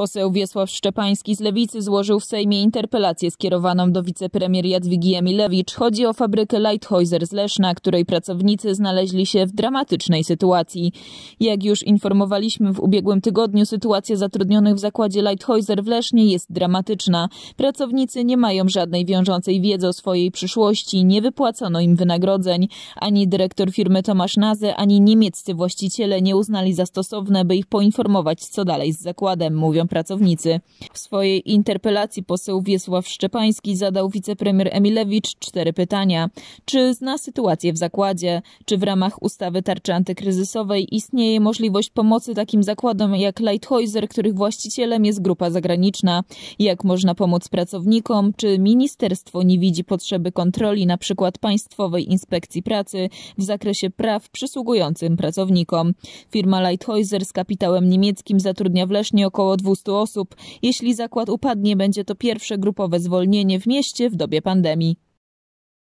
Poseł Wiesław Szczepański z Lewicy złożył w Sejmie interpelację skierowaną do wicepremier Jadwigi Emilewicz. Chodzi o fabrykę Lighthäuser z Leszna, której pracownicy znaleźli się w dramatycznej sytuacji. Jak już informowaliśmy w ubiegłym tygodniu, sytuacja zatrudnionych w zakładzie Lighthäuser w Lesznie jest dramatyczna. Pracownicy nie mają żadnej wiążącej wiedzy o swojej przyszłości, nie wypłacono im wynagrodzeń. Ani dyrektor firmy Tomasz Naze, ani niemieccy właściciele nie uznali za stosowne, by ich poinformować, co dalej z zakładem, mówią pracownicy. W swojej interpelacji poseł Wiesław Szczepański zadał wicepremier Emilewicz cztery pytania. Czy zna sytuację w zakładzie? Czy w ramach ustawy tarczy antykryzysowej istnieje możliwość pomocy takim zakładom jak Lighthoiser, których właścicielem jest grupa zagraniczna? Jak można pomóc pracownikom? Czy ministerstwo nie widzi potrzeby kontroli np. Państwowej Inspekcji Pracy w zakresie praw przysługujących pracownikom? Firma Lighthoiser z kapitałem niemieckim zatrudnia w Lesznie około 200 200 osób. Jeśli zakład upadnie, będzie to pierwsze grupowe zwolnienie w mieście w dobie pandemii.